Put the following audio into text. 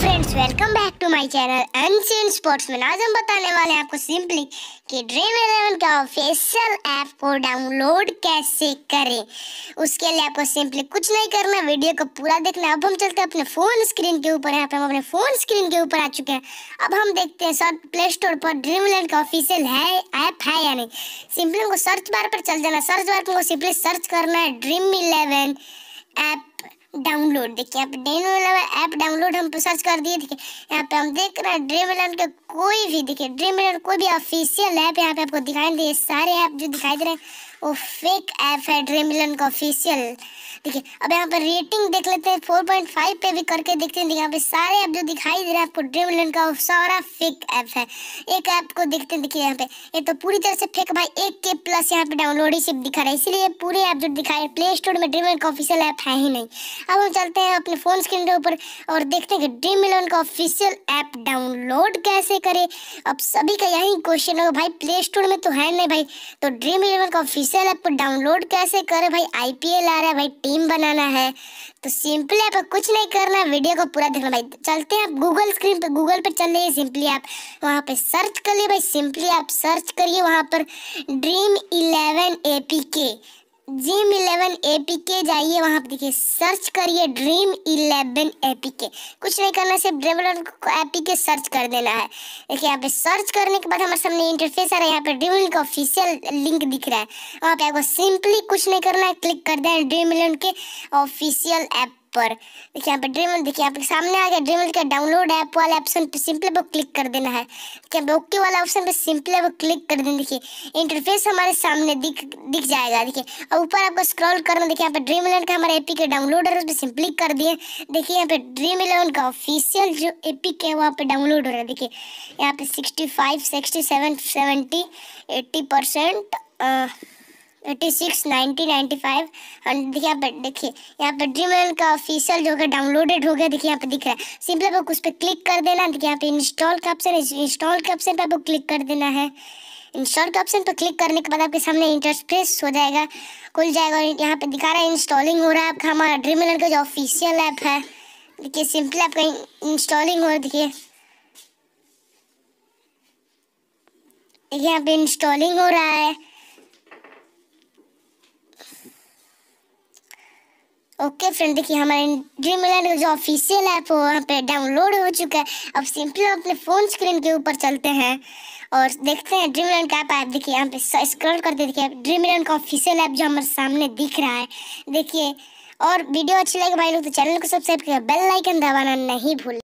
friends welcome back to my channel unseen sports में आज हम बताने वाले हैं आपको सिंपली कि ड्रीम इलेवन का ऑफिशियल ऐप को डाउनलोड कैसे करें उसके लिए आपको सिंपली कुछ नहीं करना वीडियो को पूरा देखना अब हम चलते हैं अपने फ़ोन स्क्रीन के ऊपर यहाँ पे हम अपने फ़ोन स्क्रीन के ऊपर आ चुके हैं अब हम देखते हैं सर प्ले स्टोर पर ड्रीम इलेवन का ऑफिशियल है ऐप है या नहीं सिंपली हमको सर्च बार पर चल जाना सर्च बार पर सिंपली सर्च करना है ड्रीम इलेवन ऐप डाउनलोड देखिए यहाँ पे ड्रीम ऐप डाउनलोड हम सर्च कर दिए देखिए यहाँ पे हम देख रहे हैं ड्रीम इलेवन का कोई भी देखिए ड्रीम इलेवन कोई भी ऑफिशियल ऐप यहाँ पे आपको दिखाई दे सारे ऐप जो दिखाई दे रहे हैं वो फेक ऐप है ड्रीम इलेवन का ऑफिशियल ठीक है अब यहाँ पर रेटिंग देख लेते हैं फोर पॉइंट फाइव पे भी करके देखते हैं यहाँ पे सारे ऐप जो दिखाई दे रहा है आपको ड्रीम इलेवन का सारा फेक ऐप है एक ऐप को देखते हैं देखिए यहाँ पे ये तो पूरी तरह से फेक भाई एक के प्लस यहाँ पे डाउनलोड ही सिर्फ दिखा रहा है इसलिए पूरे ऐप जो दिखा रहे हैं प्ले स्टोर में ड्रीम का ऑफिशियल ऐप है ही नहीं अब हम चलते हैं अपने फ़ोन स्क्रीन के ऊपर और देखते हैं कि ड्रीम इलेवन का ऑफिशियल ऐप डाउनलोड कैसे करे अब सभी का यही क्वेश्चन होगा भाई प्ले स्टोर में तो है नहीं भाई तो ड्रीम इलेवन का ऑफिशियल ऐप को डाउनलोड कैसे करे भाई आई आ रहा है भाई टीम बनाना है तो सिंपली पर कुछ नहीं करना वीडियो को पूरा देखना भाई चलते हैं आप गूगल स्क्रीन पे गूगल पे चल रही सिंपली आप वहाँ पर सर्च कर लिए भाई सिंपली आप सर्च करिए वहाँ पर ड्रीम इलेवन ए के जीम इलेवन ए पी के जाइए वहाँ पे देखिए सर्च करिए ड्रीम इलेवन ए पी के कुछ नहीं करना सिर्फ ड्रेवलर ए पी के सर्च कर देना है देखिए यहाँ पे सर्च करने के बाद हमारे सामने इंटरफेस आ रहा है यहाँ पे ड्रीम का ऑफिशियल लिंक दिख रहा है वहाँ पे आपको सिंपली कुछ नहीं करना है क्लिक कर देना ड्रीम इलेवन के ऑफिशियल ऐप पर देखिए यहाँ पे ड्रीम देखिए यहाँ पे सामने आ गया ड्रीम का डाउनलोड ऐप वाले ऑप्शन पे सिंपली वो क्लिक कर देना है देखिए यहाँ पे ओके वाला ऑप्शन पे सिंपली वो क्लिक कर देना देखिए इंटरफेस हमारे सामने दिख दिख जाएगा देखिए अब ऊपर आपको स्क्रॉल करना देखिए यहाँ पे ड्रीम इलेवन का हमारा एपी के डाउनलोड है उस पर सिंपल कर दिए देखिए यहाँ पे ड्रीम इलेवन का ऑफिशियल जो एपी है वहाँ पे डाउनलोड हो रहा है देखिए यहाँ पे sixty five sixty seven seventy eighty percent eighty six nineteen देखिए यहाँ पर ड्रीम एल का ऑफिशियल जो है डाउनलोडेड हो गया देखिए यहाँ पे दिख रहा है सिंपल आपको उस पर क्लिक कर देना देखिए यहाँ पे इंस्टॉल का ऑप्शन इंस्टॉल के ऑप्शन पर आपको क्लिक कर देना है इंस्टॉल के ऑप्शन पर क्लिक करने के बाद आपके सामने इंटरफेस हो जाएगा खुल जाएगा और यहाँ पे दिखा रहा है इंस्टॉलिंग हो रहा है आपका हमारा ड्रीम एलर का जो ऑफिशियल ऐप है देखिए सिंपली आपका इंस्टॉलिंग हो देखिए देखिए यहाँ पे इंस्टॉलिंग हो रहा है ओके फ्रेंड देखिए हमारे ड्रीम इलेवन का जो ऑफिशियल ऐप हो वहाँ पे डाउनलोड हो चुका है अब सिंपली हम अपने फ़ोन स्क्रीन के ऊपर चलते हैं और देखते हैं ड्रीम इलेवन का ऐप ऐप देखिए यहाँ पे स्क्रॉल करते देखिए ड्रीम इलेवन का ऑफिशियल ऐप जो हमारे सामने दिख रहा है देखिए और वीडियो अच्छी लगे भाई लोग तो चैनल को सब्सक्राइब किया बेल लाइकन दबाना नहीं भूल